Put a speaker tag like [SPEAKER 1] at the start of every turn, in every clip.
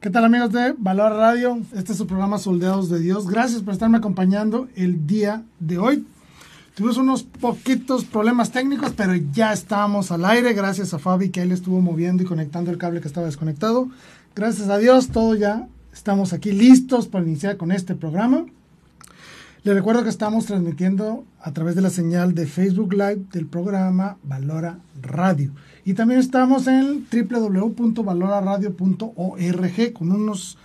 [SPEAKER 1] ¿Qué tal amigos de Valor Radio? Este es su programa Soldados de Dios. Gracias por estarme acompañando el día de hoy. Tuvimos unos poquitos problemas técnicos, pero ya estamos al aire. Gracias a Fabi que él estuvo moviendo y conectando el cable que estaba desconectado. Gracias a Dios, todo ya estamos aquí listos para iniciar con este programa. Te recuerdo que estamos transmitiendo a través de la señal de Facebook Live del programa Valora Radio. Y también estamos en www.valoraradio.org con unos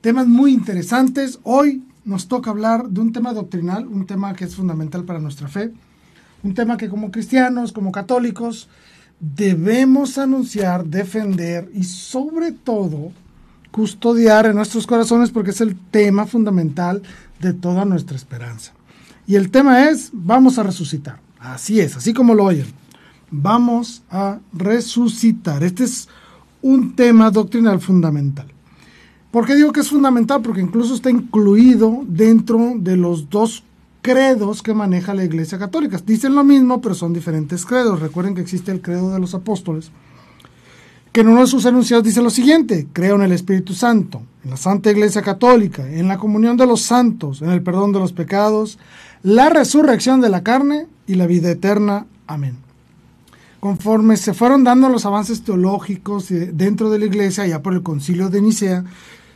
[SPEAKER 1] temas muy interesantes. Hoy nos toca hablar de un tema doctrinal, un tema que es fundamental para nuestra fe, un tema que como cristianos, como católicos, debemos anunciar, defender y sobre todo custodiar en nuestros corazones porque es el tema fundamental de toda nuestra esperanza. Y el tema es, vamos a resucitar. Así es, así como lo oyen. Vamos a resucitar. Este es un tema doctrinal fundamental. ¿Por qué digo que es fundamental? Porque incluso está incluido dentro de los dos credos que maneja la Iglesia Católica. Dicen lo mismo, pero son diferentes credos. Recuerden que existe el credo de los apóstoles, que en uno de sus enunciados dice lo siguiente, creo en el Espíritu Santo, en la Santa Iglesia Católica, en la comunión de los santos, en el perdón de los pecados, la resurrección de la carne y la vida eterna. Amén. Conforme se fueron dando los avances teológicos dentro de la iglesia, ya por el concilio de Nicea,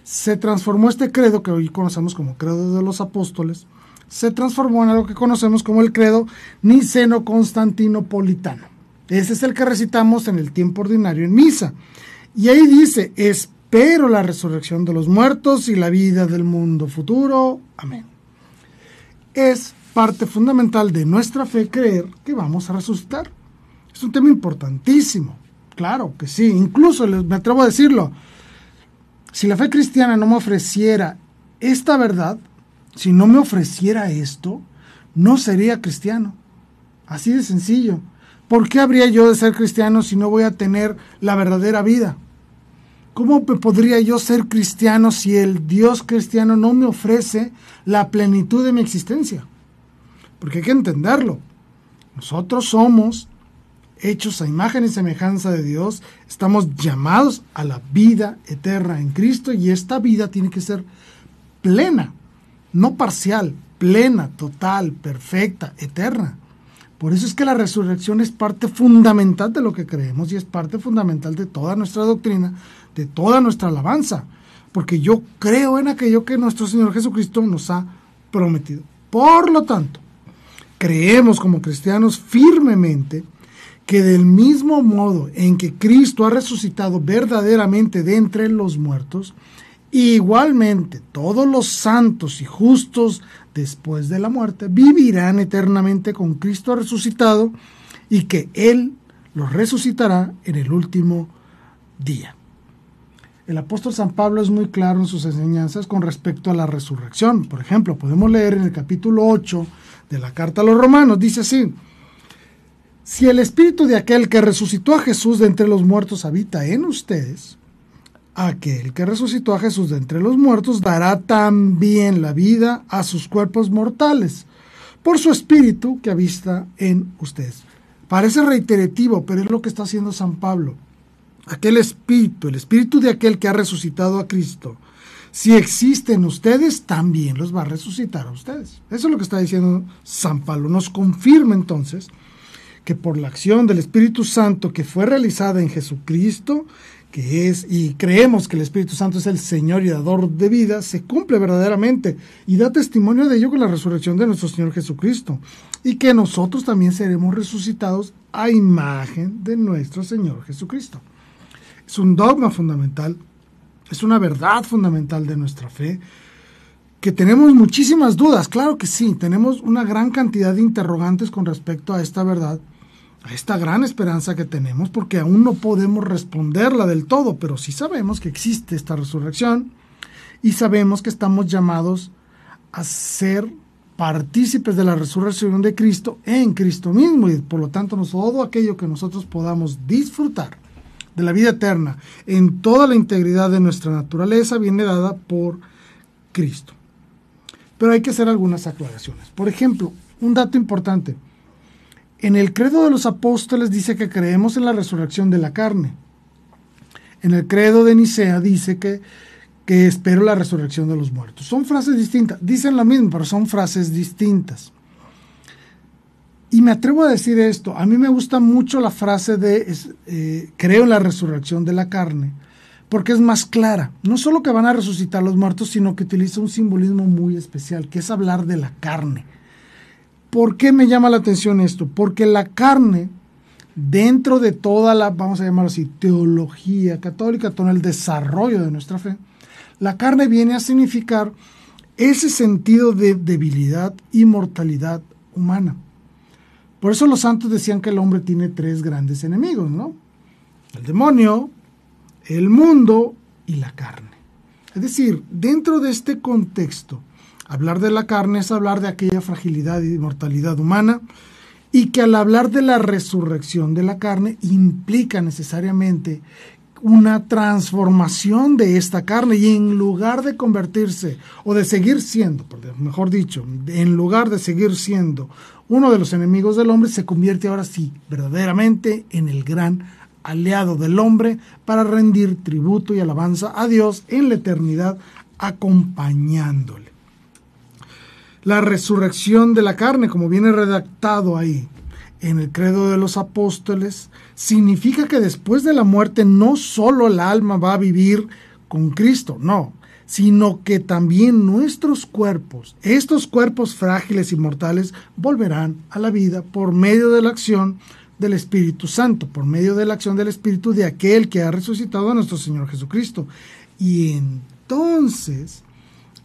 [SPEAKER 1] se transformó este credo que hoy conocemos como credo de los apóstoles, se transformó en algo que conocemos como el credo niceno-constantinopolitano. Ese es el que recitamos en el tiempo ordinario en misa. Y ahí dice, espero la resurrección de los muertos y la vida del mundo futuro. Amén. Es parte fundamental de nuestra fe creer que vamos a resucitar. Es un tema importantísimo. Claro que sí. Incluso me atrevo a decirlo. Si la fe cristiana no me ofreciera esta verdad, si no me ofreciera esto, no sería cristiano. Así de sencillo. ¿por qué habría yo de ser cristiano si no voy a tener la verdadera vida? ¿Cómo podría yo ser cristiano si el Dios cristiano no me ofrece la plenitud de mi existencia? Porque hay que entenderlo. Nosotros somos hechos a imagen y semejanza de Dios, estamos llamados a la vida eterna en Cristo y esta vida tiene que ser plena, no parcial, plena, total, perfecta, eterna. Por eso es que la resurrección es parte fundamental de lo que creemos y es parte fundamental de toda nuestra doctrina, de toda nuestra alabanza. Porque yo creo en aquello que nuestro Señor Jesucristo nos ha prometido. Por lo tanto, creemos como cristianos firmemente que del mismo modo en que Cristo ha resucitado verdaderamente de entre los muertos, igualmente, todos los santos y justos después de la muerte vivirán eternamente con Cristo resucitado y que Él los resucitará en el último día. El apóstol San Pablo es muy claro en sus enseñanzas con respecto a la resurrección. Por ejemplo, podemos leer en el capítulo 8 de la carta a los romanos, dice así, si el espíritu de aquel que resucitó a Jesús de entre los muertos habita en ustedes, aquel que resucitó a Jesús de entre los muertos dará también la vida a sus cuerpos mortales por su espíritu que avista en ustedes. Parece reiterativo, pero es lo que está haciendo San Pablo. Aquel espíritu, el espíritu de aquel que ha resucitado a Cristo, si existe en ustedes, también los va a resucitar a ustedes. Eso es lo que está diciendo San Pablo. Nos confirma entonces que por la acción del Espíritu Santo que fue realizada en Jesucristo, que es y creemos que el Espíritu Santo es el Señor y dador de vida, se cumple verdaderamente y da testimonio de ello con la resurrección de nuestro Señor Jesucristo, y que nosotros también seremos resucitados a imagen de nuestro Señor Jesucristo. Es un dogma fundamental, es una verdad fundamental de nuestra fe, que tenemos muchísimas dudas, claro que sí, tenemos una gran cantidad de interrogantes con respecto a esta verdad, a esta gran esperanza que tenemos, porque aún no podemos responderla del todo, pero sí sabemos que existe esta resurrección y sabemos que estamos llamados a ser partícipes de la resurrección de Cristo en Cristo mismo y por lo tanto todo aquello que nosotros podamos disfrutar de la vida eterna en toda la integridad de nuestra naturaleza viene dada por Cristo. Pero hay que hacer algunas aclaraciones. Por ejemplo, un dato importante. En el credo de los apóstoles dice que creemos en la resurrección de la carne. En el credo de Nicea dice que, que espero la resurrección de los muertos. Son frases distintas. Dicen lo mismo, pero son frases distintas. Y me atrevo a decir esto. A mí me gusta mucho la frase de eh, creo en la resurrección de la carne, porque es más clara. No solo que van a resucitar los muertos, sino que utiliza un simbolismo muy especial, que es hablar de la carne ¿Por qué me llama la atención esto? Porque la carne, dentro de toda la, vamos a llamarlo así, teología católica, todo el desarrollo de nuestra fe, la carne viene a significar ese sentido de debilidad y mortalidad humana. Por eso los santos decían que el hombre tiene tres grandes enemigos, ¿no? El demonio, el mundo y la carne. Es decir, dentro de este contexto, Hablar de la carne es hablar de aquella fragilidad y mortalidad humana y que al hablar de la resurrección de la carne implica necesariamente una transformación de esta carne y en lugar de convertirse o de seguir siendo, mejor dicho, en lugar de seguir siendo uno de los enemigos del hombre, se convierte ahora sí verdaderamente en el gran aliado del hombre para rendir tributo y alabanza a Dios en la eternidad acompañándole la resurrección de la carne, como viene redactado ahí en el credo de los apóstoles, significa que después de la muerte no solo el alma va a vivir con Cristo, no, sino que también nuestros cuerpos, estos cuerpos frágiles y mortales, volverán a la vida por medio de la acción del Espíritu Santo, por medio de la acción del Espíritu de aquel que ha resucitado a nuestro Señor Jesucristo. Y entonces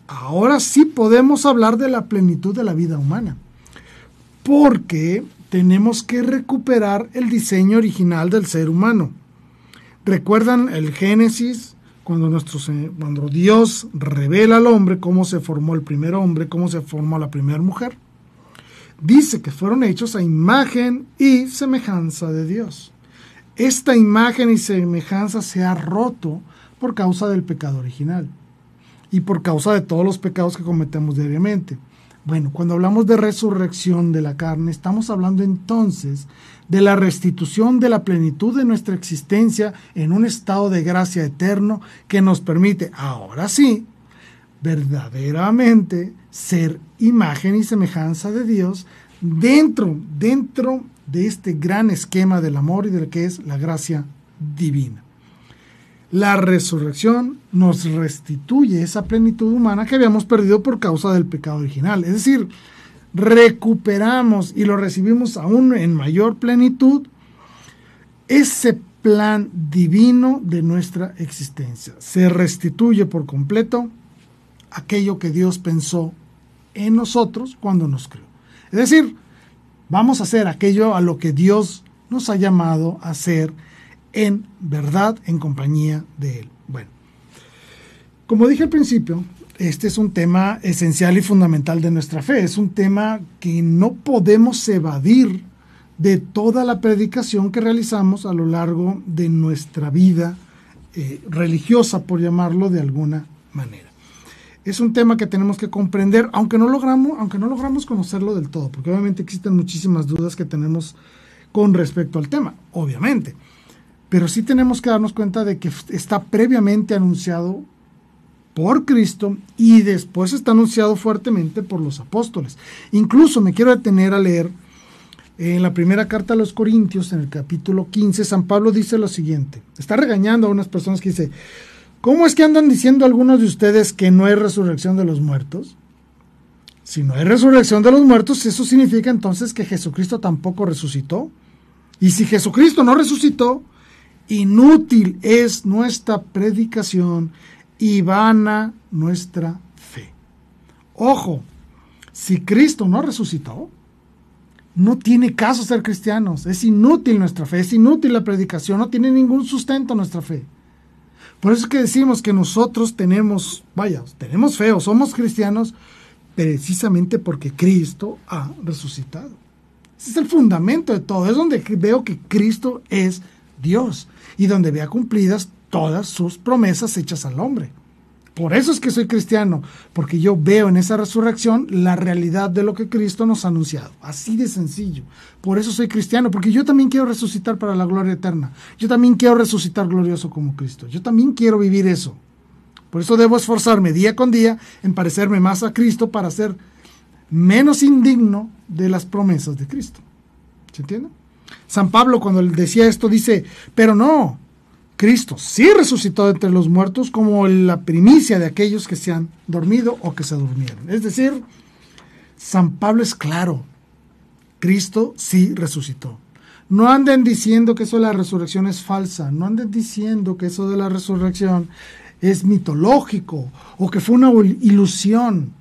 [SPEAKER 1] ahora sí podemos hablar de la plenitud de la vida humana, porque tenemos que recuperar el diseño original del ser humano. ¿Recuerdan el Génesis? Cuando, nuestro, cuando Dios revela al hombre cómo se formó el primer hombre, cómo se formó la primera mujer. Dice que fueron hechos a imagen y semejanza de Dios. Esta imagen y semejanza se ha roto por causa del pecado original y por causa de todos los pecados que cometemos diariamente. Bueno, cuando hablamos de resurrección de la carne, estamos hablando entonces de la restitución de la plenitud de nuestra existencia en un estado de gracia eterno que nos permite, ahora sí, verdaderamente ser imagen y semejanza de Dios dentro, dentro de este gran esquema del amor y del que es la gracia divina. La resurrección nos restituye esa plenitud humana que habíamos perdido por causa del pecado original. Es decir, recuperamos y lo recibimos aún en mayor plenitud ese plan divino de nuestra existencia. Se restituye por completo aquello que Dios pensó en nosotros cuando nos creó. Es decir, vamos a hacer aquello a lo que Dios nos ha llamado a hacer en verdad en compañía de Él. Bueno, como dije al principio, este es un tema esencial y fundamental de nuestra fe. Es un tema que no podemos evadir de toda la predicación que realizamos a lo largo de nuestra vida eh, religiosa, por llamarlo de alguna manera. Es un tema que tenemos que comprender, aunque no, logramos, aunque no logramos conocerlo del todo, porque obviamente existen muchísimas dudas que tenemos con respecto al tema, obviamente. Pero sí tenemos que darnos cuenta de que está previamente anunciado por Cristo y después está anunciado fuertemente por los apóstoles. Incluso me quiero detener a leer en eh, la primera carta a los Corintios, en el capítulo 15, San Pablo dice lo siguiente. Está regañando a unas personas que dice, ¿cómo es que andan diciendo algunos de ustedes que no hay resurrección de los muertos? Si no hay resurrección de los muertos, eso significa entonces que Jesucristo tampoco resucitó. Y si Jesucristo no resucitó, Inútil es nuestra predicación y vana nuestra fe. Ojo, si Cristo no resucitó, no tiene caso ser cristianos. Es inútil nuestra fe, es inútil la predicación, no tiene ningún sustento nuestra fe. Por eso es que decimos que nosotros tenemos, vaya, tenemos fe o somos cristianos precisamente porque Cristo ha resucitado. Ese es el fundamento de todo, es donde veo que Cristo es Dios y donde vea cumplidas todas sus promesas hechas al hombre. Por eso es que soy cristiano, porque yo veo en esa resurrección la realidad de lo que Cristo nos ha anunciado. Así de sencillo. Por eso soy cristiano, porque yo también quiero resucitar para la gloria eterna. Yo también quiero resucitar glorioso como Cristo. Yo también quiero vivir eso. Por eso debo esforzarme día con día en parecerme más a Cristo para ser menos indigno de las promesas de Cristo. ¿Se entiende? San Pablo cuando decía esto dice, pero no, Cristo sí resucitó entre los muertos como la primicia de aquellos que se han dormido o que se durmieron. Es decir, San Pablo es claro, Cristo sí resucitó. No anden diciendo que eso de la resurrección es falsa, no anden diciendo que eso de la resurrección es mitológico o que fue una ilusión.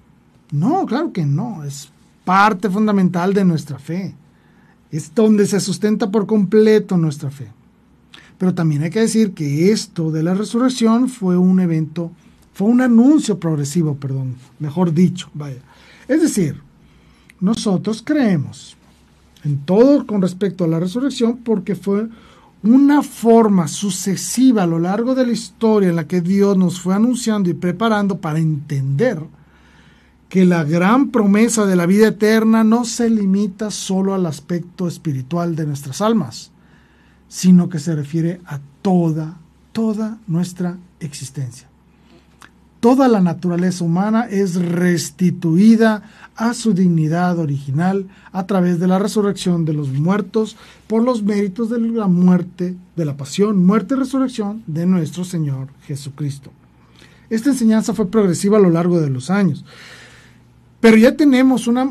[SPEAKER 1] No, claro que no, es parte fundamental de nuestra fe. Es donde se sustenta por completo nuestra fe. Pero también hay que decir que esto de la resurrección fue un evento, fue un anuncio progresivo, perdón, mejor dicho, vaya. Es decir, nosotros creemos en todo con respecto a la resurrección porque fue una forma sucesiva a lo largo de la historia en la que Dios nos fue anunciando y preparando para entender que la gran promesa de la vida eterna no se limita solo al aspecto espiritual de nuestras almas, sino que se refiere a toda, toda nuestra existencia. Toda la naturaleza humana es restituida a su dignidad original a través de la resurrección de los muertos por los méritos de la muerte, de la pasión, muerte y resurrección de nuestro Señor Jesucristo. Esta enseñanza fue progresiva a lo largo de los años pero ya tenemos una,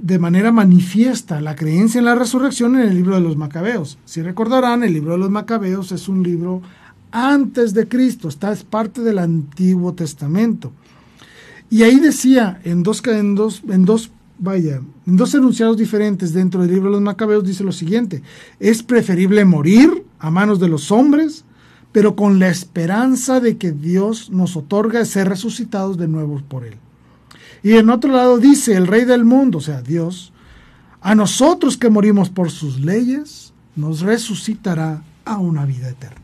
[SPEAKER 1] de manera manifiesta la creencia en la resurrección en el libro de los Macabeos. Si recordarán, el libro de los Macabeos es un libro antes de Cristo, está, es parte del Antiguo Testamento. Y ahí decía, en dos, en dos, vaya, en dos enunciados diferentes dentro del libro de los Macabeos, dice lo siguiente, es preferible morir a manos de los hombres, pero con la esperanza de que Dios nos otorga ser resucitados de nuevo por él. Y en otro lado dice, el Rey del mundo, o sea, Dios, a nosotros que morimos por sus leyes, nos resucitará a una vida eterna.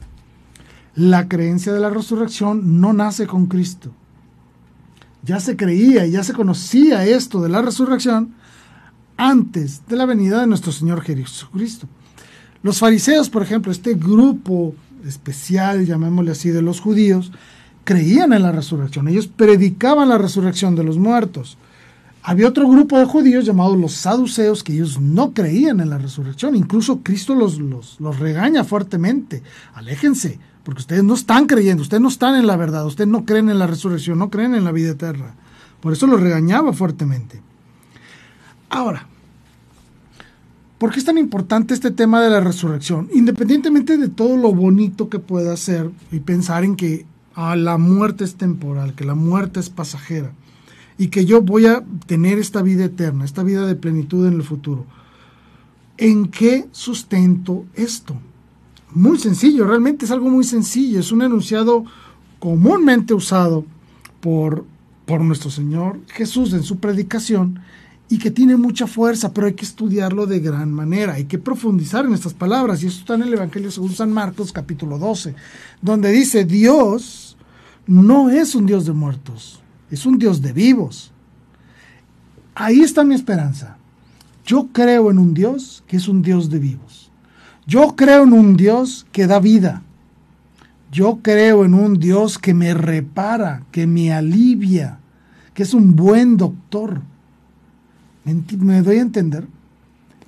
[SPEAKER 1] La creencia de la resurrección no nace con Cristo. Ya se creía y ya se conocía esto de la resurrección antes de la venida de nuestro Señor Jesucristo. Los fariseos, por ejemplo, este grupo especial, llamémosle así, de los judíos, creían en la resurrección, ellos predicaban la resurrección de los muertos. Había otro grupo de judíos llamados los saduceos que ellos no creían en la resurrección. Incluso Cristo los, los, los regaña fuertemente. Aléjense, porque ustedes no están creyendo, ustedes no están en la verdad, ustedes no creen en la resurrección, no creen en la vida eterna. Por eso los regañaba fuertemente. Ahora, ¿por qué es tan importante este tema de la resurrección? Independientemente de todo lo bonito que pueda ser y pensar en que a la muerte es temporal, que la muerte es pasajera y que yo voy a tener esta vida eterna, esta vida de plenitud en el futuro. ¿En qué sustento esto? Muy sencillo, realmente es algo muy sencillo, es un enunciado comúnmente usado por, por nuestro Señor Jesús en su predicación y que tiene mucha fuerza, pero hay que estudiarlo de gran manera, hay que profundizar en estas palabras, y esto está en el Evangelio según San Marcos capítulo 12, donde dice, Dios no es un Dios de muertos, es un Dios de vivos. Ahí está mi esperanza. Yo creo en un Dios que es un Dios de vivos. Yo creo en un Dios que da vida. Yo creo en un Dios que me repara, que me alivia, que es un buen doctor. ¿Me, doy a entender?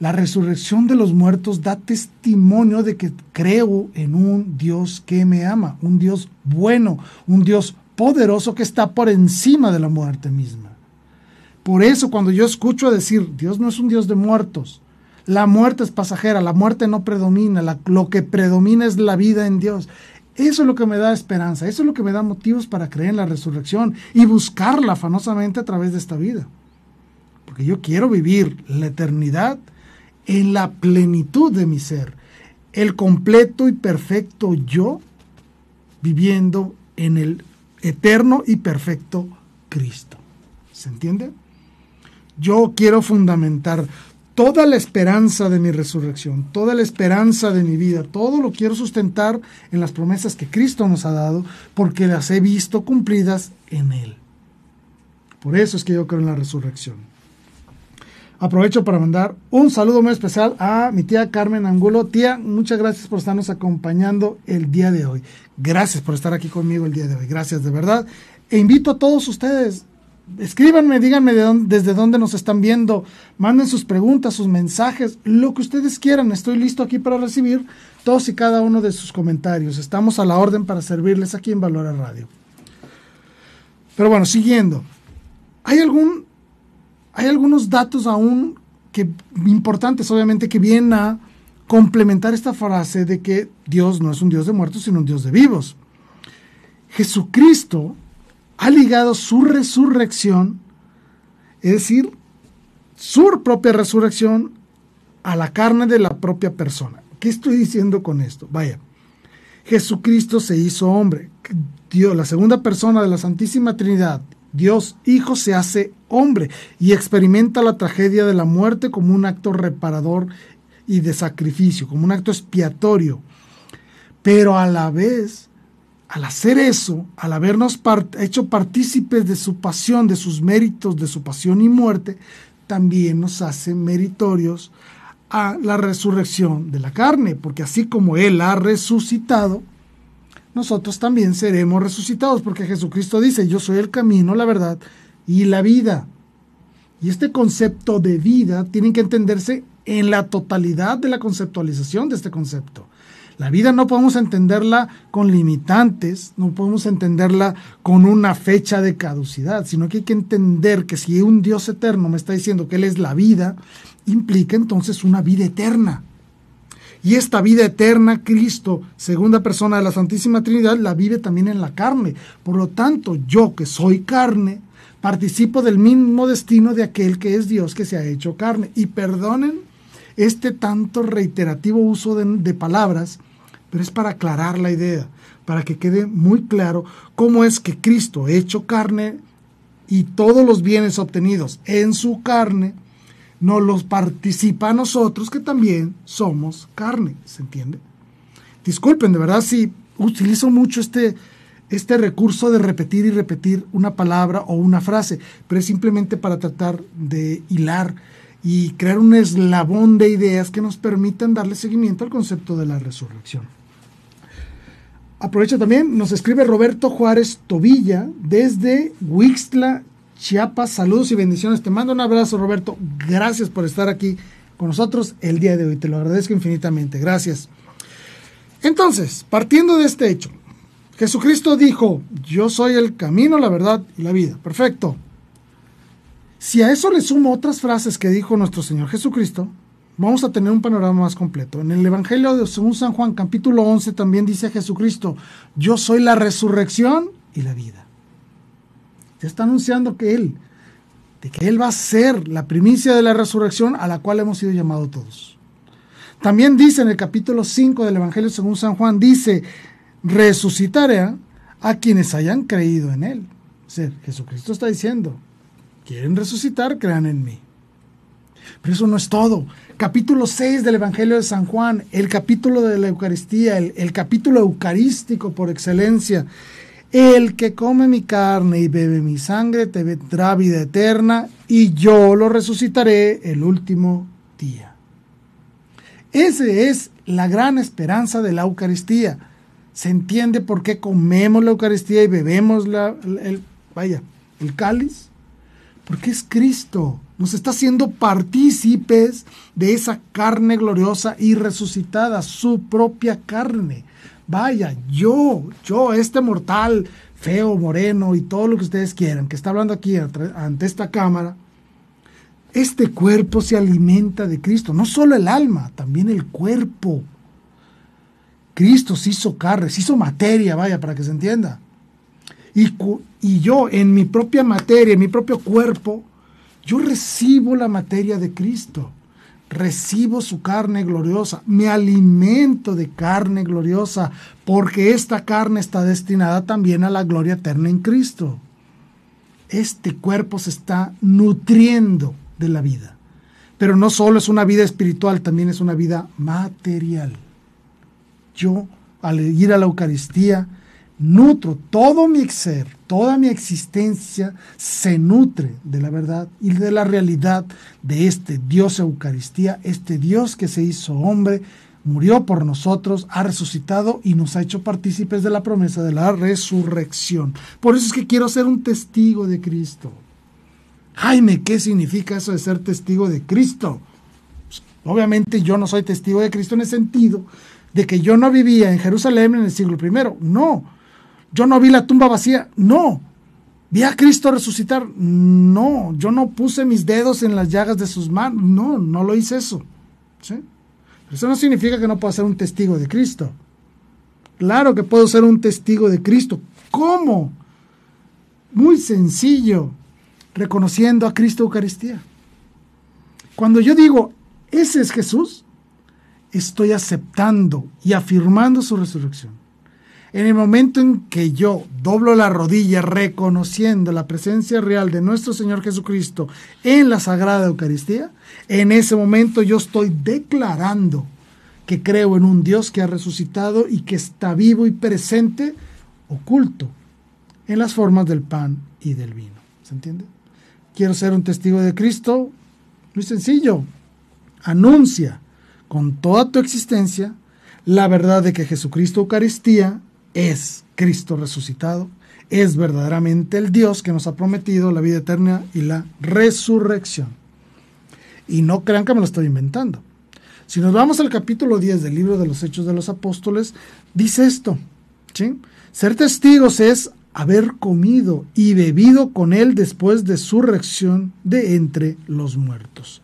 [SPEAKER 1] La resurrección de los muertos da testimonio de que creo en un Dios que me ama, un Dios bueno, un Dios poderoso que está por encima de la muerte misma. Por eso cuando yo escucho decir, Dios no es un Dios de muertos, la muerte es pasajera, la muerte no predomina, lo que predomina es la vida en Dios. Eso es lo que me da esperanza, eso es lo que me da motivos para creer en la resurrección y buscarla afanosamente a través de esta vida. Porque yo quiero vivir la eternidad en la plenitud de mi ser, el completo y perfecto yo viviendo en el eterno y perfecto Cristo. ¿Se entiende? Yo quiero fundamentar toda la esperanza de mi resurrección, toda la esperanza de mi vida, todo lo quiero sustentar en las promesas que Cristo nos ha dado, porque las he visto cumplidas en Él. Por eso es que yo creo en la resurrección. Aprovecho para mandar un saludo muy especial a mi tía Carmen Angulo. Tía, muchas gracias por estarnos acompañando el día de hoy. Gracias por estar aquí conmigo el día de hoy. Gracias de verdad. E invito a todos ustedes, escríbanme, díganme desde dónde nos están viendo, manden sus preguntas, sus mensajes, lo que ustedes quieran. Estoy listo aquí para recibir todos y cada uno de sus comentarios. Estamos a la orden para servirles aquí en Valora Radio. Pero bueno, siguiendo. ¿Hay algún hay algunos datos aún que, importantes, obviamente, que vienen a complementar esta frase de que Dios no es un Dios de muertos, sino un Dios de vivos. Jesucristo ha ligado su resurrección, es decir, su propia resurrección, a la carne de la propia persona. ¿Qué estoy diciendo con esto? Vaya, Jesucristo se hizo hombre. Dios, la segunda persona de la Santísima Trinidad, Dios Hijo se hace hombre y experimenta la tragedia de la muerte como un acto reparador y de sacrificio, como un acto expiatorio. Pero a la vez, al hacer eso, al habernos hecho partícipes de su pasión, de sus méritos, de su pasión y muerte, también nos hace meritorios a la resurrección de la carne, porque así como Él ha resucitado, nosotros también seremos resucitados, porque Jesucristo dice, yo soy el camino, la verdad y la vida. Y este concepto de vida tiene que entenderse en la totalidad de la conceptualización de este concepto. La vida no podemos entenderla con limitantes, no podemos entenderla con una fecha de caducidad, sino que hay que entender que si un Dios eterno me está diciendo que Él es la vida, implica entonces una vida eterna y esta vida eterna, Cristo, segunda persona de la Santísima Trinidad, la vive también en la carne. Por lo tanto, yo que soy carne, participo del mismo destino de aquel que es Dios que se ha hecho carne. Y perdonen este tanto reiterativo uso de, palabras, pero es para aclarar la idea, para que quede muy claro cómo es que Cristo, hecho carne, y todos los bienes obtenidos en su carne, no los participa a nosotros que también somos carne, ¿se entiende? Disculpen, de verdad, si utilizo mucho este, este recurso de repetir y repetir una palabra o una frase, pero es simplemente para tratar de hilar y crear un eslabón de ideas que nos permitan darle seguimiento al concepto de la resurrección. Aprovecho también, nos escribe Roberto Juárez Tobilla desde Wixla Chiapas. Saludos y bendiciones. Te mando un abrazo, Roberto. Gracias por estar aquí con nosotros el día de hoy. Te lo agradezco infinitamente. Gracias. Entonces, partiendo de este hecho, Jesucristo dijo, yo soy el camino, la verdad y la vida. Perfecto. Si a eso le sumo otras frases que dijo nuestro Señor Jesucristo, vamos a tener un panorama más completo. En el Evangelio de según San Juan capítulo 11 también dice Jesucristo, yo soy la resurrección y la vida. Se está anunciando que Él, que Él va a ser la primicia de la resurrección a la cual hemos sido llamados todos. También dice en el capítulo 5 del Evangelio según San Juan, dice, resucitaré a quienes hayan creído en Él. O sea, Jesucristo está diciendo, quieren resucitar, crean en mí. Pero eso no es todo. Capítulo 6 del Evangelio de San Juan, el capítulo de la Eucaristía, el capítulo eucarístico por excelencia, el que come mi carne y bebe mi sangre te vendrá vida eterna y yo lo resucitaré el último día. Esa es la gran esperanza de la Eucaristía. Se entiende por qué comemos la Eucaristía y bebemos la, el, vaya, el cáliz. Porque es Cristo. Nos está haciendo partícipes de esa carne gloriosa y resucitada, su propia carne. Vaya, yo, yo, este mortal feo, moreno y todo lo que ustedes quieran, que está hablando aquí ante esta cámara, este cuerpo se alimenta de Cristo, no solo el alma, también el cuerpo. Cristo se hizo carne, se hizo materia, vaya, para que se entienda. Y, y, yo en mi propia materia, en mi propio cuerpo, yo recibo la materia de Cristo recibo su carne gloriosa, me alimento de carne gloriosa, porque esta carne está destinada también a la gloria eterna en Cristo. Este cuerpo se está nutriendo de la vida. Pero no solo es una vida espiritual, también es una vida material. Yo, al ir a la Eucaristía, nutro todo mi ser, toda mi existencia se nutre de la verdad y de la realidad de este Dios Eucaristía, este Dios que se hizo hombre, murió por nosotros, ha resucitado y nos ha hecho partícipes de la promesa de la resurrección. Por eso es que quiero ser un testigo de Cristo. Jaime, ¿qué significa eso de ser testigo de Cristo? Pues, obviamente yo no soy testigo de Cristo en el sentido de que yo no vivía en Jerusalén en el siglo I. No, yo no vi la tumba vacía, no. Vi a Cristo resucitar, no. Yo no puse mis dedos en las llagas de sus manos, no, no lo hice eso. Pero eso no significa que no pueda ser un testigo de Cristo. Claro que puedo ser un testigo de Cristo. ¿Cómo? Muy sencillo, reconociendo a Cristo Eucaristía. Cuando yo digo, ese es Jesús, estoy aceptando y afirmando su resurrección. En el momento en que yo doblo la rodilla reconociendo la presencia real de nuestro Señor Jesucristo en la Sagrada Eucaristía, en ese momento yo estoy declarando que creo en un Dios que ha resucitado y que está vivo y presente, oculto, en las formas del pan y del vino. ¿Se entiende? Quiero ser un testigo de Cristo. Muy sencillo. Anuncia con toda tu existencia la verdad de que Jesucristo Eucaristía es Cristo resucitado, es verdaderamente el Dios que nos ha prometido la vida eterna y la resurrección. Y no crean que me lo estoy inventando. Si nos vamos al capítulo 10 del libro de los Hechos de los Apóstoles, dice esto, Ser testigos es haber comido y bebido con él después de su reacción de entre los muertos.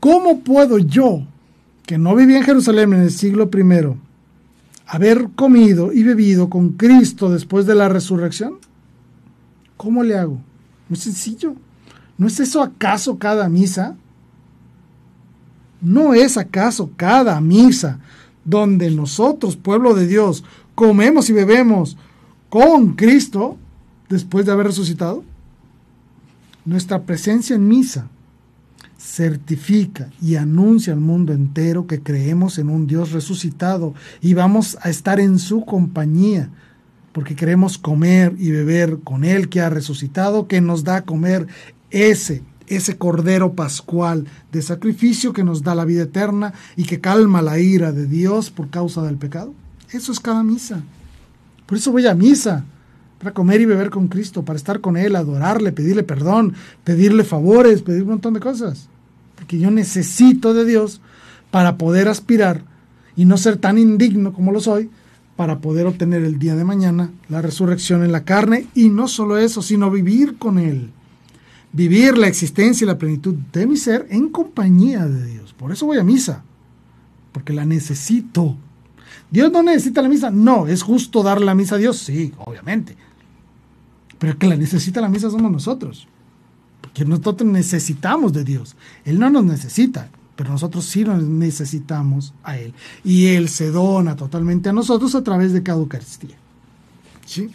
[SPEAKER 1] ¿Cómo puedo yo, que no viví en Jerusalén en el siglo primero, haber comido y bebido con Cristo después de la resurrección? ¿Cómo le hago? Muy sencillo. ¿No es eso acaso cada misa? ¿No es acaso cada misa donde nosotros, pueblo de Dios, comemos y bebemos con Cristo después de haber resucitado? Nuestra presencia en misa certifica y anuncia al mundo entero que creemos en un Dios resucitado y vamos a estar en su compañía, porque queremos comer y beber con Él que ha resucitado, que nos da a comer ese, ese cordero pascual de sacrificio que nos da la vida eterna y que calma la ira de Dios por causa del pecado. Eso es cada misa. Por eso voy a misa, para comer y beber con Cristo, para estar con Él, adorarle, pedirle perdón, pedirle favores, pedir un montón de cosas que yo necesito de Dios para poder aspirar y no ser tan indigno como lo soy, para poder obtener el día de mañana la resurrección en la carne y no solo eso, sino vivir con Él. Vivir la existencia y la plenitud de mi ser en compañía de Dios. Por eso voy a misa, porque la necesito. ¿Dios no necesita la misa? No, es justo dar la misa a Dios, sí, obviamente. Pero que la necesita la misa somos nosotros que nosotros necesitamos de Dios. Él no nos necesita, pero nosotros sí nos necesitamos a Él. Y Él se dona totalmente a nosotros a través de cada Eucaristía. ¿Sí?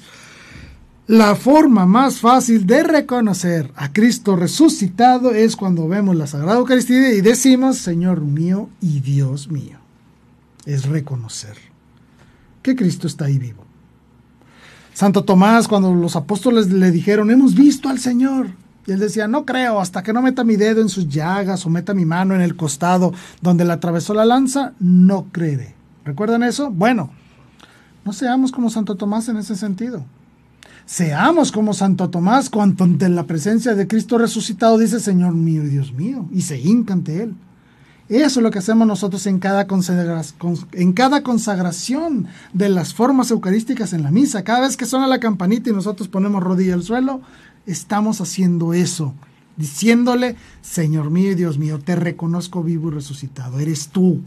[SPEAKER 1] La forma más fácil de reconocer a Cristo resucitado es cuando vemos la Sagrada Eucaristía y decimos, Señor mío y Dios mío. Es reconocer que Cristo está ahí vivo. Santo Tomás, cuando los apóstoles le dijeron, hemos visto al Señor, y él decía, no creo, hasta que no meta mi dedo en sus llagas o meta mi mano en el costado donde le atravesó la lanza, no cree. ¿Recuerdan eso? Bueno, no seamos como Santo Tomás en ese sentido. Seamos como Santo Tomás cuando ante la presencia de Cristo resucitado dice, Señor mío y Dios mío, y se hinca ante Él. Eso es lo que hacemos nosotros en cada, en cada consagración de las formas eucarísticas en la misa. Cada vez que suena la campanita y nosotros ponemos rodilla al suelo, estamos haciendo eso, diciéndole, Señor mío y Dios mío, te reconozco vivo y resucitado, eres tú.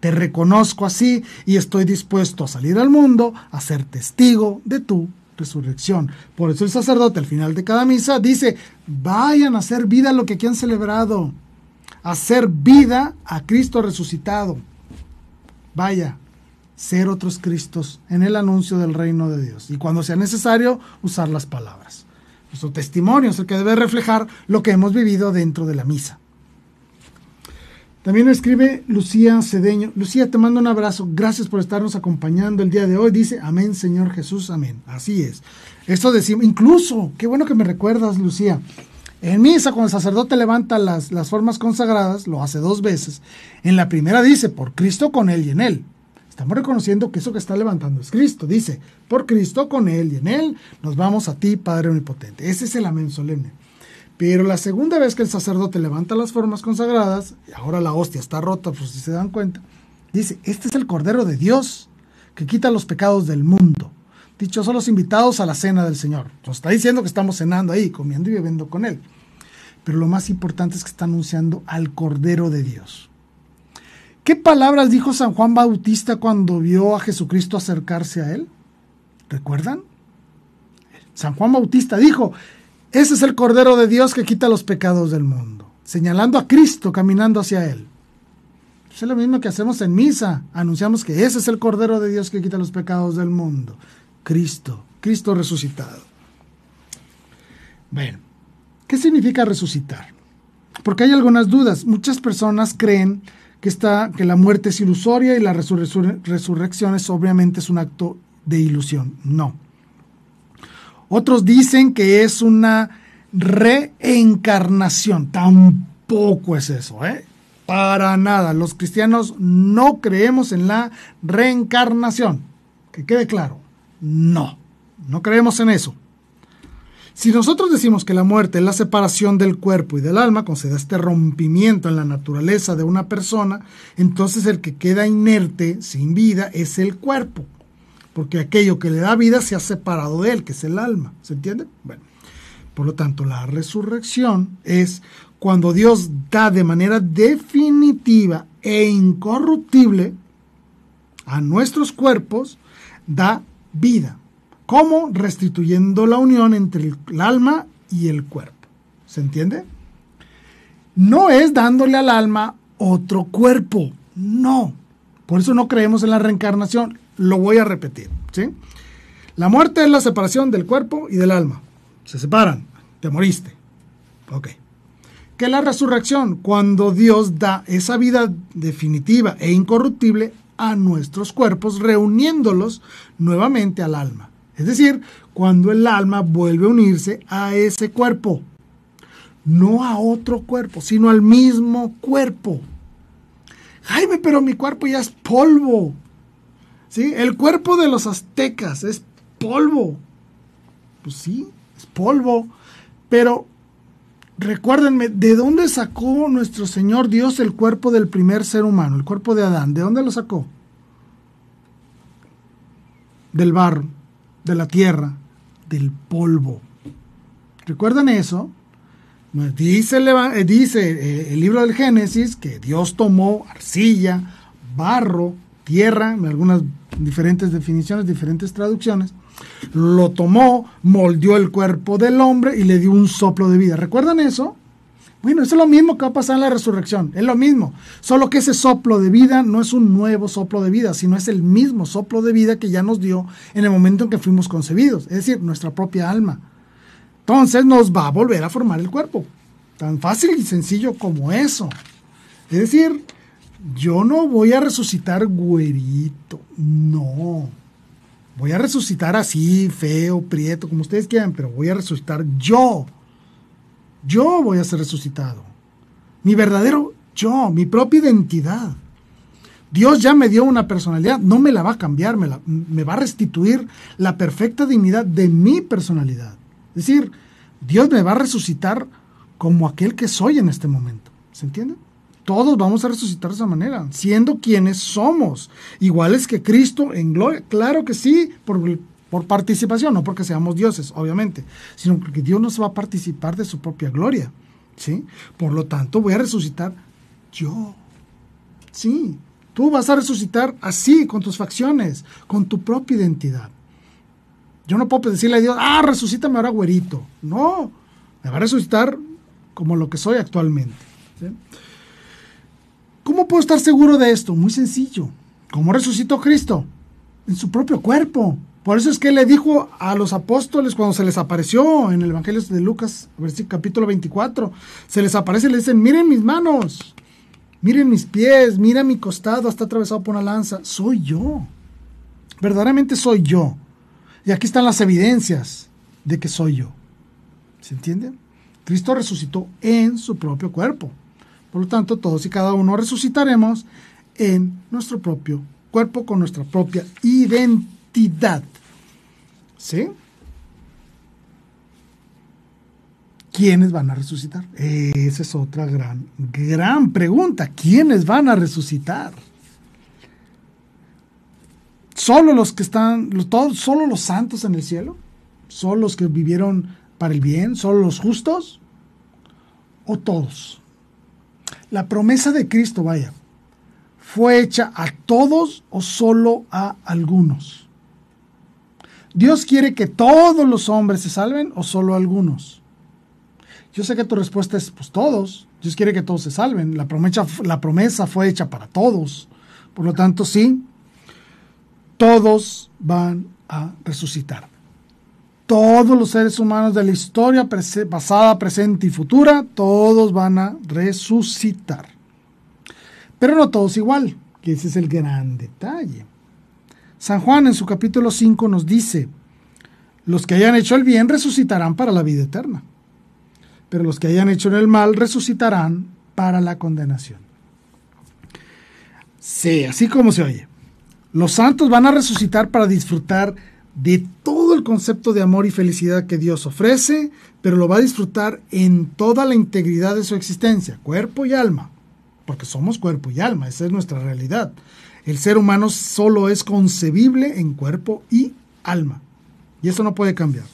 [SPEAKER 1] Te reconozco así y estoy dispuesto a salir al mundo a ser testigo de tu resurrección. Por eso el sacerdote al final de cada misa dice, vayan a hacer vida lo que aquí han celebrado, hacer vida a Cristo resucitado. Vaya, ser otros Cristos en el anuncio del reino de Dios y cuando sea necesario usar las palabras. Nuestro testimonio es el que debe reflejar lo que hemos vivido dentro de la misa. También escribe Lucía Cedeño. Lucía, te mando un abrazo. Gracias por estarnos acompañando el día de hoy. Dice, amén, Señor Jesús, amén. Así es. Esto decimos, incluso, qué bueno que me recuerdas, Lucía. En misa, cuando el sacerdote levanta las, las formas consagradas, lo hace dos veces. En la primera dice, por Cristo con él y en él. Estamos reconociendo que eso que está levantando es Cristo. Dice, por Cristo, con Él y en Él, nos vamos a ti, Padre Omnipotente. Ese es el amén solemne. Pero la segunda vez que el sacerdote levanta las formas consagradas, y ahora la hostia está rota, pues si se dan cuenta, dice, este es el Cordero de Dios que quita los pecados del mundo. Dicho son los invitados a la cena del Señor. Nos está diciendo que estamos cenando ahí, comiendo y bebiendo con Él. Pero lo más importante es que está anunciando al Cordero de Dios. ¿Qué palabras dijo San Juan Bautista cuando vio a Jesucristo acercarse a él? ¿Recuerdan? San Juan Bautista dijo, ese es el Cordero de Dios que quita los pecados del mundo, señalando a Cristo caminando hacia él. Pues es lo mismo que hacemos en misa, anunciamos que ese es el Cordero de Dios que quita los pecados del mundo, Cristo, Cristo resucitado. Bueno, ¿qué significa resucitar? Porque hay algunas dudas. Muchas personas creen que, está, que la muerte es ilusoria y la resurrección es obviamente es un acto de ilusión. No. Otros dicen que es una reencarnación. Tampoco es eso, ¿eh? Para nada. Los cristianos no creemos en la reencarnación. Que quede claro. No, no creemos en eso. Si nosotros decimos que la muerte es la separación del cuerpo y del alma, cuando se da este rompimiento en la naturaleza de una persona, entonces el que queda inerte, sin vida, es el cuerpo, porque aquello que le da vida se ha separado de él, que es el alma, ¿se entiende? Bueno, por lo tanto, la resurrección es cuando Dios da de manera definitiva e incorruptible a nuestros cuerpos, da vida. ¿Cómo? Restituyendo la unión entre el, alma y el cuerpo. ¿Se entiende? No es dándole al alma otro cuerpo, no. Por eso no creemos en la reencarnación. Lo voy a repetir. ¿sí? La muerte es la separación del cuerpo y del alma. Se separan, te moriste. Ok. ¿Qué es la resurrección? Cuando Dios da esa vida definitiva e incorruptible a nuestros cuerpos, reuniéndolos nuevamente al alma. Es decir, cuando el alma vuelve a unirse a ese cuerpo, no a otro cuerpo, sino al mismo cuerpo. Jaime, pero mi cuerpo ya es polvo. ¿Sí? El cuerpo de los aztecas es polvo. Pues sí, es polvo. Pero recuérdenme, ¿de dónde sacó nuestro Señor Dios el cuerpo del primer ser humano, el cuerpo de Adán? ¿De dónde lo sacó? Del barro de la tierra, del polvo. ¿Recuerdan eso? Dice el, eh, dice eh, el libro del Génesis que Dios tomó arcilla, barro, tierra, en algunas diferentes definiciones, diferentes traducciones, lo tomó, moldeó el cuerpo del hombre y le dio un soplo de vida. ¿Recuerdan eso? Bueno, eso es lo mismo que va a pasar en la resurrección, es lo mismo, solo que ese soplo de vida no es un nuevo soplo de vida, sino es el mismo soplo de vida que ya nos dio en el momento en que fuimos concebidos, es decir, nuestra propia alma. Entonces nos va a volver a formar el cuerpo, tan fácil y sencillo como eso. Es decir, yo no voy a resucitar güerito, no. Voy a resucitar así, feo, prieto, como ustedes quieran, pero voy a resucitar yo. Yo voy a ser resucitado. Mi verdadero yo, mi propia identidad. Dios ya me dio una personalidad, no me la va a cambiar, me, va a restituir la perfecta dignidad de mi personalidad. Es decir, Dios me va a resucitar como aquel que soy en este momento. ¿Se entiende? Todos vamos a resucitar de esa manera, siendo quienes somos, iguales que Cristo en gloria. Claro que sí, por, por participación, no porque seamos dioses, obviamente, sino porque Dios nos va a participar de su propia gloria, ¿sí? Por lo tanto, voy a resucitar yo, sí, tú vas a resucitar así, con tus facciones, con tu propia identidad. Yo no puedo decirle a Dios, ah, resucítame ahora güerito, no, me va a resucitar como lo que soy actualmente. ¿Cómo puedo estar seguro de esto? Muy sencillo. ¿Cómo resucitó Cristo? En su propio cuerpo, por eso es que le dijo a los apóstoles cuando se les apareció en el Evangelio de Lucas, capítulo 24, se les aparece y le dicen, miren mis manos, miren mis pies, mira mi costado, está atravesado por una lanza, soy yo, verdaderamente soy yo. Y aquí están las evidencias de que soy yo. ¿Se entiende? Cristo resucitó en su propio cuerpo. Por lo tanto, todos y cada uno resucitaremos en nuestro propio cuerpo con nuestra propia identidad ¿Sí? ¿Quiénes van a resucitar? Esa es otra gran, gran pregunta. ¿Quiénes van a resucitar? solo los que están, todos, solo los santos en el cielo, solo los que vivieron para el bien, solo los justos, o todos. La promesa de Cristo, vaya, fue hecha a todos o solo a algunos. ¿Dios quiere que todos los hombres se salven o solo algunos? Yo sé que tu respuesta es, pues todos. Dios quiere que todos se salven. La promesa, fue hecha para todos. Por lo tanto, sí, todos van a resucitar. Todos los seres humanos de la historia pasada, presente y futura, todos van a resucitar. Pero no todos igual, que ese es el gran detalle. San Juan en su capítulo 5 nos dice, los que hayan hecho el bien resucitarán para la vida eterna, pero los que hayan hecho el mal resucitarán para la condenación. Sí, así como se oye. Los santos van a resucitar para disfrutar de todo el concepto de amor y felicidad que Dios ofrece, pero lo va a disfrutar en toda la integridad de su existencia, cuerpo y alma, porque somos cuerpo y alma, esa es nuestra realidad. El ser humano solo es concebible en cuerpo y alma. Y eso no puede cambiar.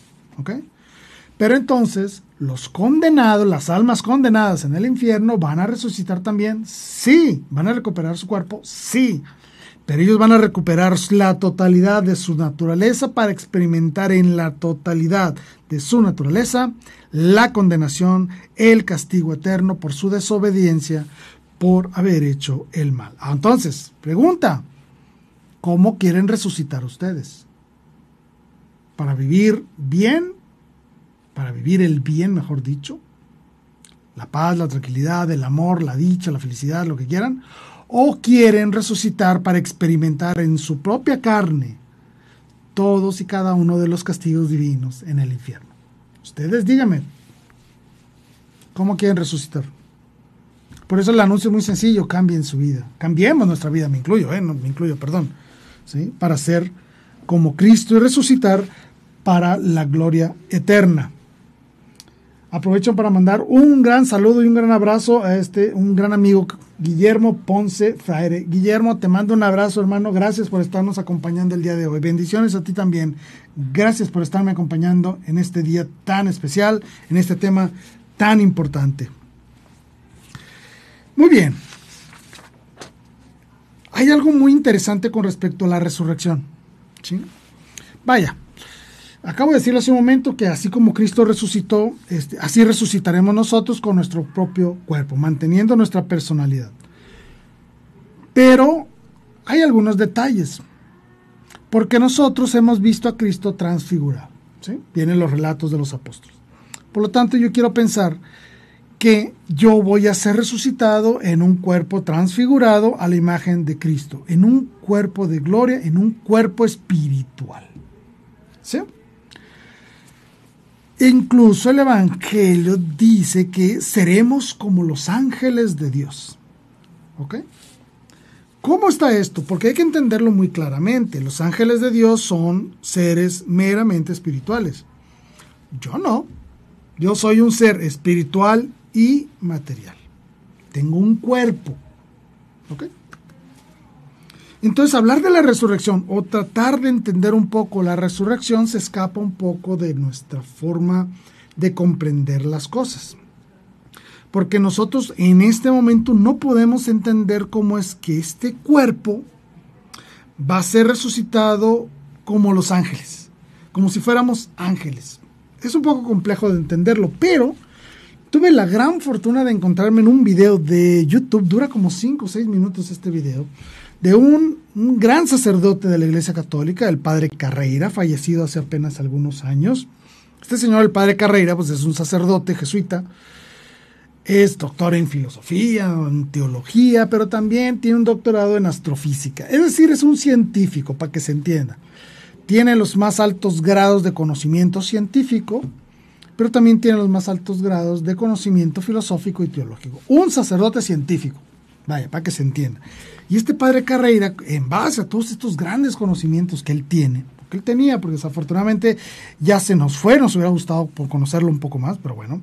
[SPEAKER 1] Pero entonces, los condenados, las almas condenadas en el infierno, van a resucitar también. Sí, van a recuperar su cuerpo. Sí. Pero ellos van a recuperar la totalidad de su naturaleza para experimentar en la totalidad de su naturaleza la condenación, el castigo eterno por su desobediencia, por haber hecho el mal. Ah, entonces, pregunta, ¿cómo quieren resucitar ustedes? ¿Para vivir bien? ¿Para vivir el bien, mejor dicho? La paz, la tranquilidad, el amor, la dicha, la felicidad, lo que quieran. ¿O quieren resucitar para experimentar en su propia carne todos y cada uno de los castigos divinos en el infierno? Ustedes díganme, ¿cómo quieren resucitar? Por eso el anuncio es muy sencillo, cambien su vida. Cambiemos nuestra vida, me incluyo, eh, no, me incluyo, perdón. ¿sí? Para ser como Cristo y resucitar para la gloria eterna. Aprovecho para mandar un gran saludo y un gran abrazo a este, un gran amigo, Guillermo Ponce Fraire. Guillermo, te mando un abrazo, hermano. Gracias por estarnos acompañando el día de hoy. Bendiciones a ti también. Gracias por estarme acompañando en este día tan especial, en este tema tan importante. Muy bien. Hay algo muy interesante con respecto a la resurrección. Vaya, acabo de decirlo hace un momento que así como Cristo resucitó, este, así resucitaremos nosotros con nuestro propio cuerpo, manteniendo nuestra personalidad. Pero hay algunos detalles, porque nosotros hemos visto a Cristo transfigurado. Vienen los relatos de los apóstoles. Por lo tanto, yo quiero pensar que yo voy a ser resucitado en un cuerpo transfigurado a la imagen de Cristo, en un cuerpo de gloria, en un cuerpo espiritual. ¿Sí? Incluso el Evangelio dice que seremos como los ángeles de Dios. ¿Ok? ¿Cómo está esto? Porque hay que entenderlo muy claramente. Los ángeles de Dios son seres meramente espirituales. Yo no. Yo soy un ser espiritual y material. Tengo un cuerpo. Entonces, hablar de la resurrección o tratar de entender un poco la resurrección se escapa un poco de nuestra forma de comprender las cosas. Porque nosotros en este momento no podemos entender cómo es que este cuerpo va a ser resucitado como los ángeles, como si fuéramos ángeles. Es un poco complejo de entenderlo, pero Tuve la gran fortuna de encontrarme en un video de YouTube, dura como 5 o 6 minutos este video, de un, gran sacerdote de la Iglesia Católica, el padre Carreira, fallecido hace apenas algunos años. Este señor, el padre Carreira, pues es un sacerdote jesuita, es doctor en filosofía, en teología, pero también tiene un doctorado en astrofísica. Es decir, es un científico, para que se entienda. Tiene los más altos grados de conocimiento científico, pero también tiene los más altos grados de conocimiento filosófico y teológico. Un sacerdote científico, vaya, para que se entienda. Y este padre Carreira, en base a todos estos grandes conocimientos que él tiene, que él tenía, porque desafortunadamente ya se nos fue, nos hubiera gustado por conocerlo un poco más, pero bueno,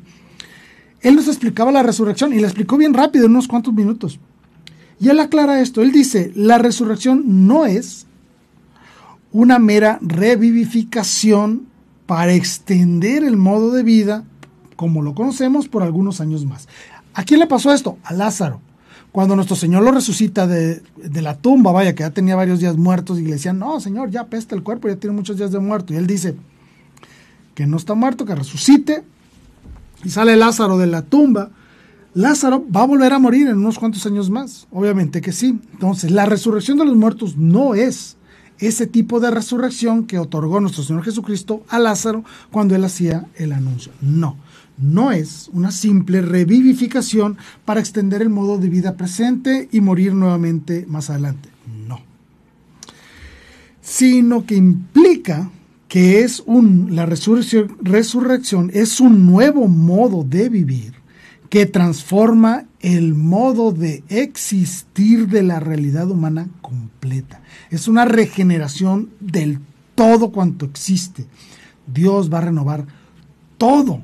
[SPEAKER 1] él nos explicaba la resurrección y la explicó bien rápido, en unos cuantos minutos. Y él aclara esto, él dice, la resurrección no es una mera revivificación para extender el modo de vida como lo conocemos por algunos años más. ¿A quién le pasó esto? A Lázaro. Cuando nuestro Señor lo resucita de, la tumba, vaya, que ya tenía varios días muertos y le decían, no, Señor, ya pesta el cuerpo, ya tiene muchos días de muerto. Y él dice, que no está muerto, que resucite. Y sale Lázaro de la tumba. Lázaro va a volver a morir en unos cuantos años más. Obviamente que sí. Entonces, la resurrección de los muertos no es ese tipo de resurrección que otorgó nuestro Señor Jesucristo a Lázaro cuando él hacía el anuncio. No, no es una simple revivificación para extender el modo de vida presente y morir nuevamente más adelante. No. Sino que implica que es un, la resurrección es un nuevo modo de vivir que transforma el modo de existir de la realidad humana completa. Es una regeneración del todo cuanto existe. Dios va a renovar todo,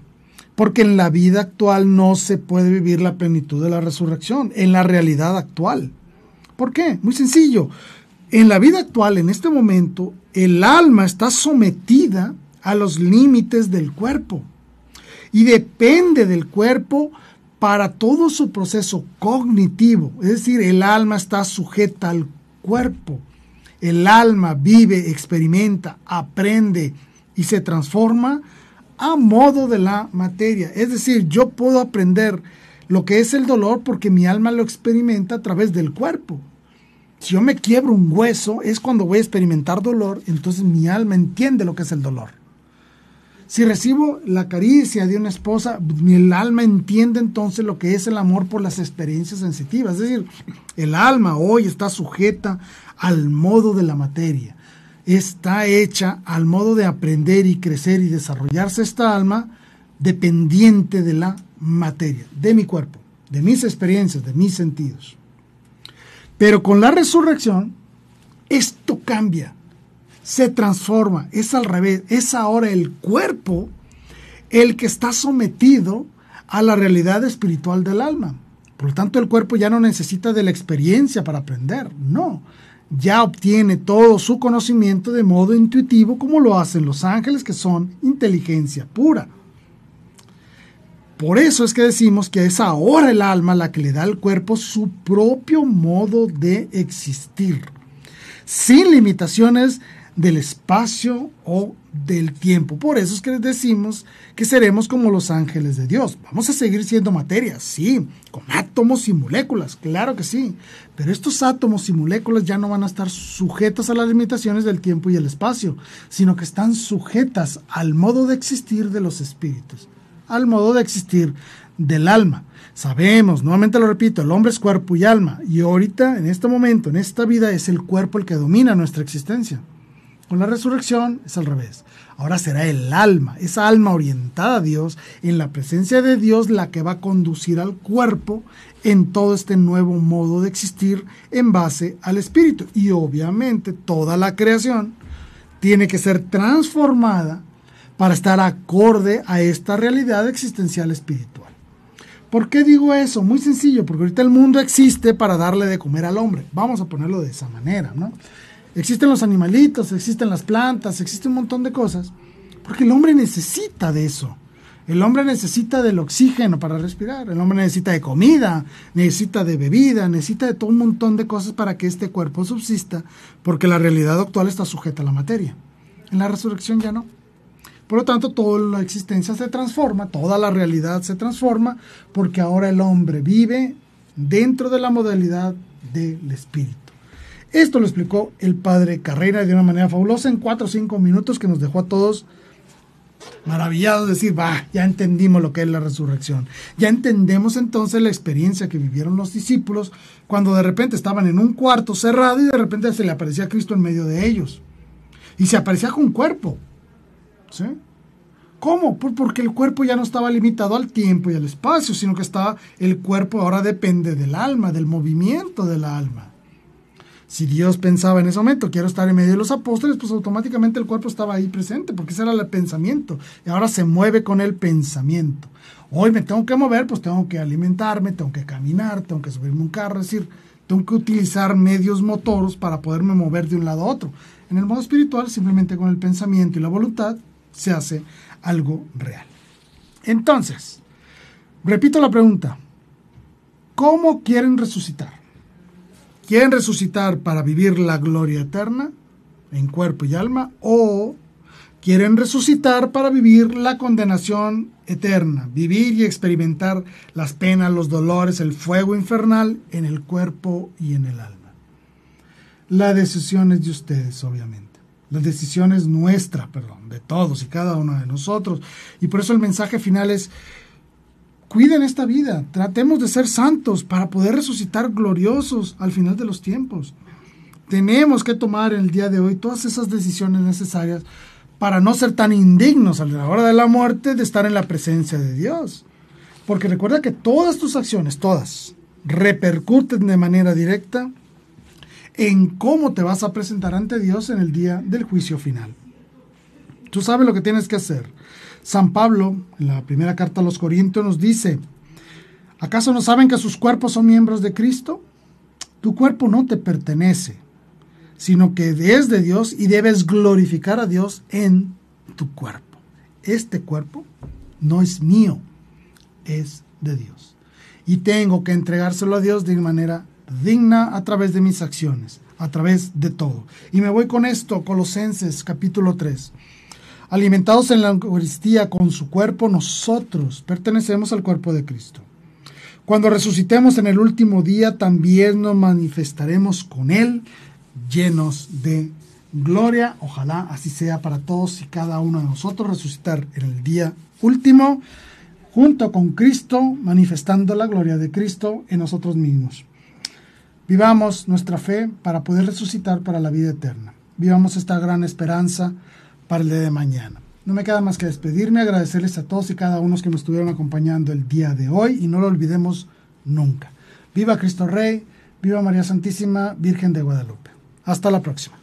[SPEAKER 1] porque en la vida actual no se puede vivir la plenitud de la resurrección, en la realidad actual. ¿Por qué? Muy sencillo. En la vida actual, en este momento, el alma está sometida a los límites del cuerpo y depende del cuerpo para todo su proceso cognitivo. Es decir, el alma está sujeta al cuerpo. El alma vive, experimenta, aprende y se transforma a modo de la materia. Es decir, yo puedo aprender lo que es el dolor porque mi alma lo experimenta a través del cuerpo. Si yo me quiebro un hueso, es cuando voy a experimentar dolor, entonces mi alma entiende lo que es el dolor. Si recibo la caricia de una esposa, el alma entiende entonces lo que es el amor por las experiencias sensitivas. Es decir, el alma hoy está sujeta al modo de la materia. Está hecha al modo de aprender y crecer y desarrollarse esta alma dependiente de la materia, de mi cuerpo, de mis experiencias, de mis sentidos. Pero con la resurrección, esto cambia se transforma, es al revés, es ahora el cuerpo el que está sometido a la realidad espiritual del alma. Por lo tanto, el cuerpo ya no necesita de la experiencia para aprender, no. Ya obtiene todo su conocimiento de modo intuitivo como lo hacen los ángeles que son inteligencia pura. Por eso es que decimos que es ahora el alma la que le da al cuerpo su propio modo de existir, sin limitaciones del espacio o del tiempo. Por eso es que les decimos que seremos como los ángeles de Dios. Vamos a seguir siendo materia, sí, con átomos y moléculas, claro que sí. Pero estos átomos y moléculas ya no van a estar sujetas a las limitaciones del tiempo y el espacio, sino que están sujetas al modo de existir de los espíritus, al modo de existir del alma. Sabemos, nuevamente lo repito, el hombre es cuerpo y alma, y ahorita, en este momento, en esta vida, es el cuerpo el que domina nuestra existencia. Con la resurrección es al revés. Ahora será el alma, esa alma orientada a Dios, en la presencia de Dios, la que va a conducir al cuerpo en todo este nuevo modo de existir en base al Espíritu. Y obviamente toda la creación tiene que ser transformada para estar acorde a esta realidad existencial espiritual. ¿Por qué digo eso? Muy sencillo, porque ahorita el mundo existe para darle de comer al hombre. Vamos a ponerlo de esa manera, ¿no? Existen los animalitos, existen las plantas, existe un montón de cosas, porque el hombre necesita de eso. El hombre necesita del oxígeno para respirar, el hombre necesita de comida, necesita de bebida, necesita de todo un montón de cosas para que este cuerpo subsista, porque la realidad actual está sujeta a la materia. En la resurrección ya no. Por lo tanto, toda la existencia se transforma, toda la realidad se transforma, porque ahora el hombre vive dentro de la modalidad del espíritu. Esto lo explicó el padre Carrera de una manera fabulosa en 4 o 5 minutos que nos dejó a todos maravillados, decir, va, ya entendimos lo que es la resurrección. Ya entendemos entonces la experiencia que vivieron los discípulos cuando de repente estaban en un cuarto cerrado y de repente se le aparecía Cristo en medio de ellos. Y se aparecía con cuerpo. ¿Sí? ¿Cómo? Pues porque el cuerpo ya no estaba limitado al tiempo y al espacio, sino que estaba el cuerpo ahora depende del alma, del movimiento del alma si Dios pensaba en ese momento, quiero estar en medio de los apóstoles, pues automáticamente el cuerpo estaba ahí presente, porque ese era el pensamiento. Y ahora se mueve con el pensamiento. Hoy me tengo que mover, pues tengo que alimentarme, tengo que caminar, tengo que subirme un carro, es decir, tengo que utilizar medios motoros para poderme mover de un lado a otro. En el modo espiritual, simplemente con el pensamiento y la voluntad, se hace algo real. Entonces, repito la pregunta, ¿cómo quieren resucitar? quieren resucitar para vivir la gloria eterna en cuerpo y alma o quieren resucitar para vivir la condenación eterna, vivir y experimentar las penas, los dolores, el fuego infernal en el cuerpo y en el alma. La decisión es de ustedes, obviamente. La decisión es nuestra, perdón, de todos y cada uno de nosotros. Y por eso el mensaje final es, cuiden esta vida, tratemos de ser santos para poder resucitar gloriosos al final de los tiempos. Tenemos que tomar en el día de hoy todas esas decisiones necesarias para no ser tan indignos a la hora de la muerte de estar en la presencia de Dios. Porque recuerda que todas tus acciones, todas, repercuten de manera directa en cómo te vas a presentar ante Dios en el día del juicio final. Tú sabes lo que tienes que hacer. San Pablo, en la primera carta a los Corintios, nos dice, ¿acaso no saben que sus cuerpos son miembros de Cristo? Tu cuerpo no te pertenece, sino que es de Dios y debes glorificar a Dios en tu cuerpo. Este cuerpo no es mío, es de Dios. Y tengo que entregárselo a Dios de manera digna a través de mis acciones, a través de todo. Y me voy con esto, Colosenses capítulo 3. Alimentados en la Eucaristía con su cuerpo, nosotros pertenecemos al cuerpo de Cristo. Cuando resucitemos en el último día, también nos manifestaremos con Él llenos de gloria. Ojalá así sea para todos y cada uno de nosotros resucitar en el día último junto con Cristo, manifestando la gloria de Cristo en nosotros mismos. Vivamos nuestra fe para poder resucitar para la vida eterna. Vivamos esta gran esperanza para el día de mañana. No me queda más que despedirme, agradecerles a todos y cada uno que me estuvieron acompañando el día de hoy y no lo olvidemos nunca. Viva Cristo Rey, viva María Santísima, Virgen de Guadalupe. Hasta la próxima.